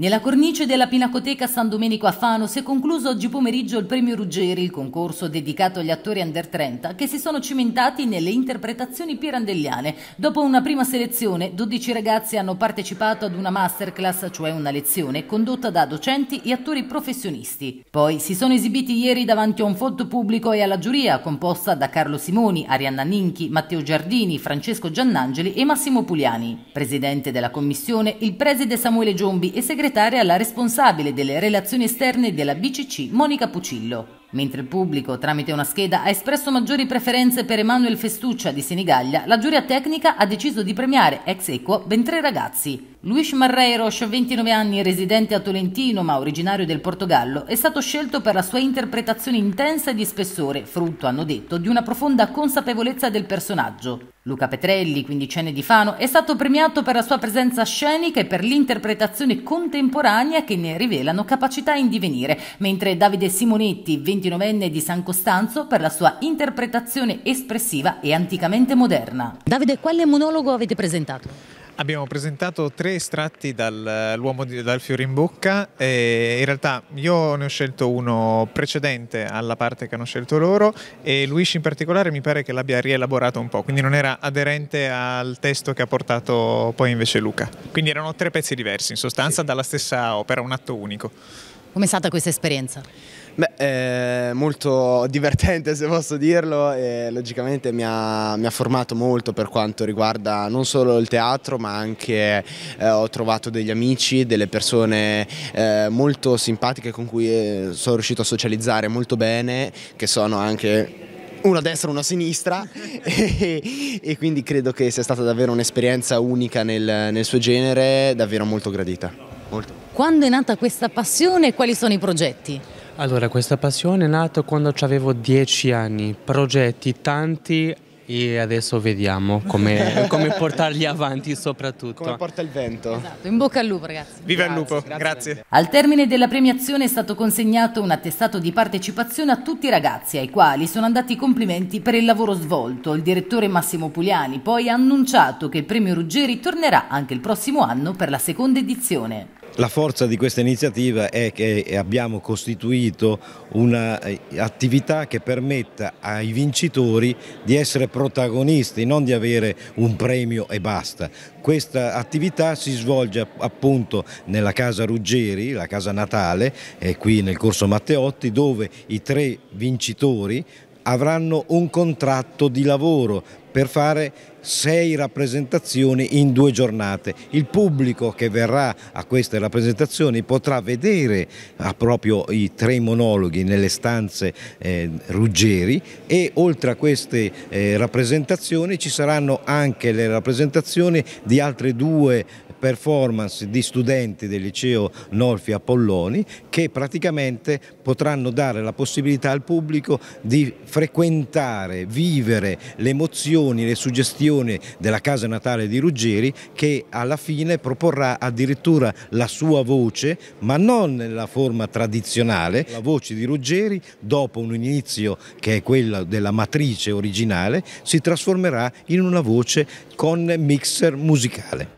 Nella cornice della Pinacoteca San Domenico a Fano si è concluso oggi pomeriggio il Premio Ruggeri, il concorso dedicato agli attori under 30 che si sono cimentati nelle interpretazioni pirandelliane. Dopo una prima selezione, 12 ragazzi hanno partecipato ad una masterclass, cioè una lezione, condotta da docenti e attori professionisti. Poi si sono esibiti ieri davanti a un folto pubblico e alla giuria, composta da Carlo Simoni, Arianna Ninchi, Matteo Giardini, Francesco Giannangeli e Massimo Pugliani. Presidente della commissione, il preside Samuele Giombi e segretario segretaria alla responsabile delle relazioni esterne della BCC, Monica Pucillo. Mentre il pubblico, tramite una scheda, ha espresso maggiori preferenze per Emanuel Festuccia di Senigallia, la giuria tecnica ha deciso di premiare ex equo ben tre ragazzi. Luis Marreiros, 29 anni, residente a Tolentino ma originario del Portogallo, è stato scelto per la sua interpretazione intensa e di spessore, frutto, hanno detto, di una profonda consapevolezza del personaggio. Luca Petrelli, quindicenne di Fano, è stato premiato per la sua presenza scenica e per l'interpretazione contemporanea che ne rivelano capacità in divenire, mentre Davide Simonetti, 20 29enne di San Costanzo per la sua interpretazione espressiva e anticamente moderna. Davide, quale monologo avete presentato? Abbiamo presentato tre estratti dall'uomo eh, dal fiore in bocca e in realtà io ne ho scelto uno precedente alla parte che hanno scelto loro e Luis in particolare mi pare che l'abbia rielaborato un po', quindi non era aderente al testo che ha portato poi invece Luca. Quindi erano tre pezzi diversi in sostanza sì. dalla stessa opera, un atto unico. Com'è stata questa esperienza? Beh, eh, molto divertente se posso dirlo e logicamente mi ha, mi ha, formato molto per quanto riguarda non solo il teatro ma anche eh, ho trovato degli amici, delle persone eh, molto simpatiche con cui eh, sono riuscito a socializzare molto bene che sono anche una a destra e una a sinistra e, e, quindi credo che sia stata davvero un'esperienza unica nel, nel suo genere, davvero molto gradita. Molto. Quando è nata questa passione e quali sono i progetti? Allora, questa passione è nata quando avevo 10 anni, progetti tanti e adesso vediamo come, come, portarli avanti soprattutto. Come porta il vento. Esatto, in bocca al lupo ragazzi. Viva grazie, il lupo, grazie. grazie. Al termine della premiazione è stato consegnato un attestato di partecipazione a tutti i ragazzi ai quali sono andati i complimenti per il lavoro svolto. Il direttore Massimo Pugliani poi ha annunciato che il premio Ruggeri tornerà anche il prossimo anno per la seconda edizione. La forza di questa iniziativa è che abbiamo costituito un'attività eh, che permetta ai vincitori di essere protagonisti, non di avere un premio e basta. Questa attività si svolge appunto nella casa Ruggeri, la casa natale, eh, qui nel corso Matteotti, dove i tre vincitori avranno un contratto di lavoro per fare sei rappresentazioni in due giornate. Il pubblico che verrà a queste rappresentazioni potrà vedere ah, proprio i tre monologhi nelle stanze eh, Ruggeri e oltre a queste eh, rappresentazioni ci saranno anche le rappresentazioni di altre due performance di studenti del liceo Nolfi Apolloni che praticamente potranno dare la possibilità al pubblico di frequentare, vivere le emozioni, le suggestioni Fondazione della Casa Natale di Ruggeri che alla fine proporrà addirittura la sua voce, ma non nella forma tradizionale, la voce di Ruggeri dopo un inizio che è quella della matrice originale si trasformerà in una voce con mixer musicale.